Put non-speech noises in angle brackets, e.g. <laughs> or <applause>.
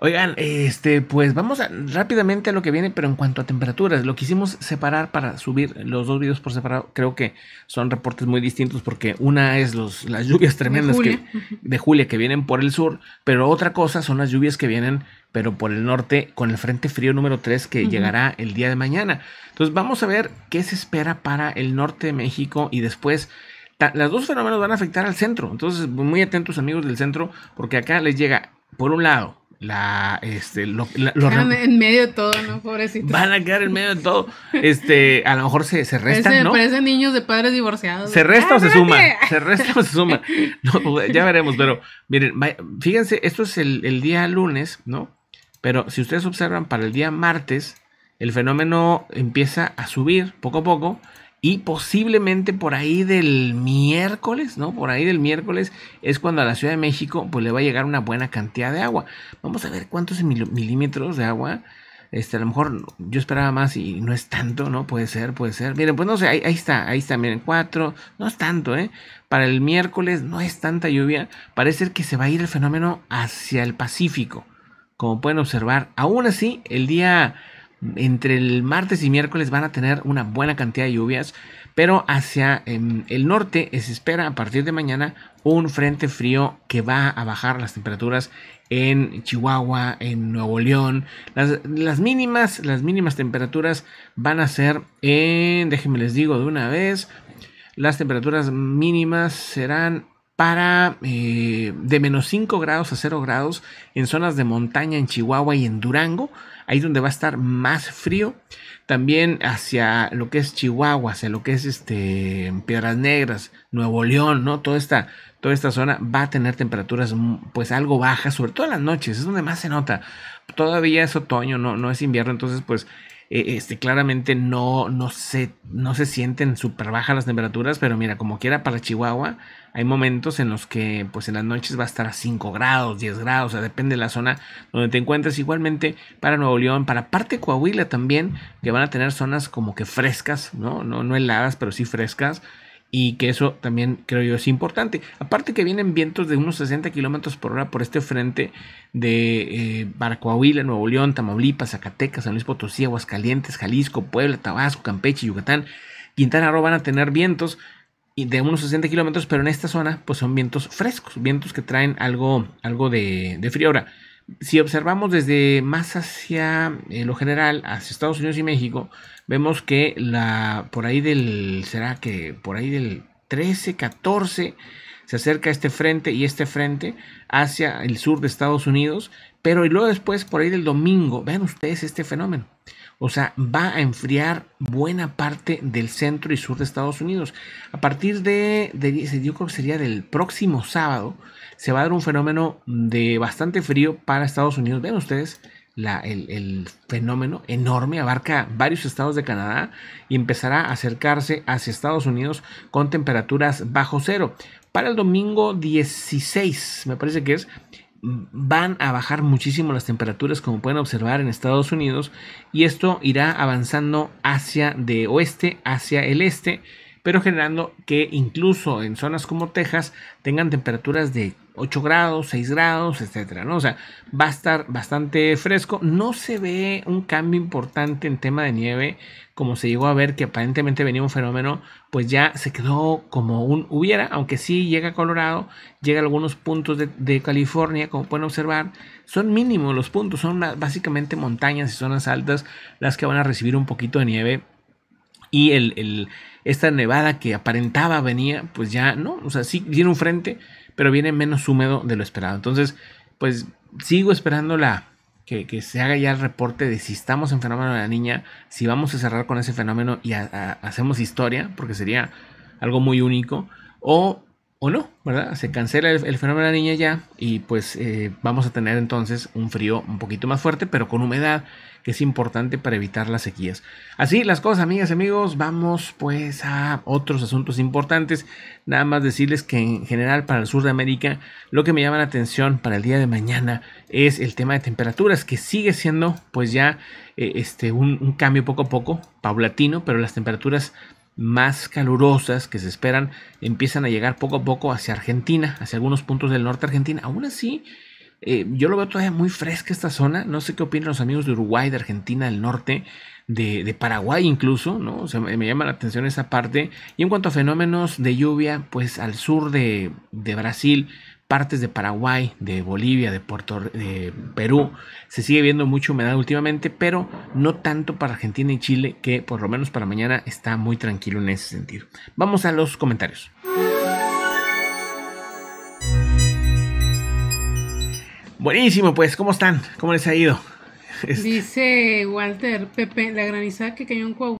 Oigan, este, pues vamos rápidamente a lo que viene, pero en cuanto a temperaturas, lo quisimos separar para subir los dos videos por separado. Creo que son reportes muy distintos porque una es los, las lluvias tremendas Que, de Julia que vienen por el sur, pero otra cosa son las lluvias que vienen pero por el norte con el Frente Frío número 3 que llegará el día de mañana. Entonces vamos a ver qué se espera para el norte de México y después las dos fenómenos van a afectar al centro. Entonces muy atentos amigos del centro porque acá les llega por un lado la este en medio de todo no Pobrecitos. van a quedar en medio de todo este a lo mejor se, se restan no parecen niños de padres divorciados se resta o se ah, suma se resta o se suma <laughs> no, ya veremos pero miren fíjense esto es el día lunes no pero si ustedes observan, para el día martes, el fenómeno empieza a subir poco a poco y posiblemente por ahí del miércoles, ¿no? Por ahí del miércoles es cuando a la Ciudad de México pues le va a llegar una buena cantidad de agua. Vamos a ver cuántos milímetros de agua. Este, a lo mejor yo esperaba más y no es tanto, ¿no? Puede ser, puede ser. Miren, pues no sé, ahí, ahí está, ahí está, miren, cuatro, no es tanto, ¿eh? Para el miércoles no es tanta lluvia, parece que se va a ir el fenómeno hacia el Pacífico. Como pueden observar, aún así, el día entre el martes y miércoles van a tener una buena cantidad de lluvias, pero hacia em, el norte se espera a partir de mañana un frente frío que va a bajar las temperaturas en Chihuahua, en Nuevo León. Las, mínimas, las mínimas temperaturas van a ser en, déjenme les digo de una vez, las temperaturas mínimas serán para eh, de menos 5 grados a 0 grados en zonas de montaña en Chihuahua y en Durango, ahí donde va a estar más frío. También hacia lo que es Chihuahua, hacia lo que es este, Piedras Negras, Nuevo León, ¿no? Toda esta, toda esta zona va a tener temperaturas mm, pues algo bajas, sobre todo en las noches, es donde más se nota. Todavía es otoño, no, no es invierno, entonces pues eh, este, claramente no, no, se, no se sienten súper bajas las temperaturas, pero mira, como quiera para Chihuahua, hay momentos en los que pues en las noches va a estar a 5 grados, 10 grados, depende de la zona donde te encuentres. Igualmente para Nuevo León, para parte de Coahuila también, que van a tener zonas como que frescas, ¿no? No, no heladas, pero sí frescas y que eso también creo yo es importante. Aparte que vienen vientos de unos 60 kilómetros por hora por este frente de eh, Baracoahuila, Nuevo León, Tamaulipas, Zacatecas, San Luis Potosí, Aguascalientes, Jalisco, Puebla, Tabasco, Campeche, Yucatán, Quintana Roo van a tener vientos de unos 60 kilómetros, pero en esta zona pues son vientos frescos, vientos que traen algo, algo de, de frío. Ahora, si observamos desde más hacia eh, lo general, hacia Estados Unidos y México, vemos que la por ahí del, será que por ahí del 13, 14, se acerca este frente y este frente hacia el sur de Estados Unidos pero y luego después, por ahí del domingo, vean ustedes este fenómeno. O sea, va a enfriar buena parte del centro y sur de Estados Unidos. A partir de, de, yo creo que sería del próximo sábado, se va a dar un fenómeno de bastante frío para Estados Unidos. Vean ustedes la, el, el fenómeno enorme, abarca varios estados de Canadá y empezará a acercarse hacia Estados Unidos con temperaturas bajo cero. Para el domingo 16, me parece que es, van a bajar muchísimo las temperaturas como pueden observar en Estados Unidos y esto irá avanzando hacia de oeste hacia el este pero generando que incluso en zonas como Texas tengan temperaturas de 8 grados, 6 grados, etcétera, ¿no? O sea, va a estar bastante fresco. No se ve un cambio importante en tema de nieve, como se llegó a ver que aparentemente venía un fenómeno, pues ya se quedó como un hubiera, aunque sí llega a Colorado, llega a algunos puntos de, California, como pueden observar, son mínimos los puntos, son básicamente montañas y zonas altas las que van a recibir un poquito de nieve y el, esta nevada que aparentaba venía, pues ya, ¿no? O sea, sí viene un frente, pero viene menos húmedo de lo esperado. Entonces, pues sigo esperando la, que, se haga ya el reporte de si estamos en fenómeno de la niña, si vamos a cerrar con ese fenómeno y hacemos historia, porque sería algo muy único, o o no, ¿verdad? Se cancela el, fenómeno de la niña ya y pues eh, vamos a tener entonces un frío un poquito más fuerte, pero con humedad, que es importante para evitar las sequías. Así las cosas, amigas y amigos, vamos pues a otros asuntos importantes. Nada más decirles que en general para el sur de América lo que me llama la atención para el día de mañana es el tema de temperaturas, que sigue siendo pues ya eh, este, un cambio poco a poco, paulatino, pero las temperaturas más calurosas que se esperan empiezan a llegar poco a poco hacia Argentina, hacia algunos puntos del norte de Argentina. Aún así, eh, yo lo veo todavía muy fresca esta zona. No sé qué opinan los amigos de Uruguay, de Argentina, del norte, de, Paraguay incluso, ¿no? me, llama la atención esa parte. Y en cuanto a fenómenos de lluvia, pues al sur de Brasil partes de Paraguay, de Bolivia, de, Puerto, de Perú, se sigue viendo mucha humedad últimamente, pero no tanto para Argentina y Chile, que por lo menos para mañana está muy tranquilo en ese sentido. Vamos a los comentarios. Buenísimo, pues, ¿cómo están? ¿Cómo les ha ido? <laughs> Este- Dice Walter, Pepe, la granizada que cayó en Coahuila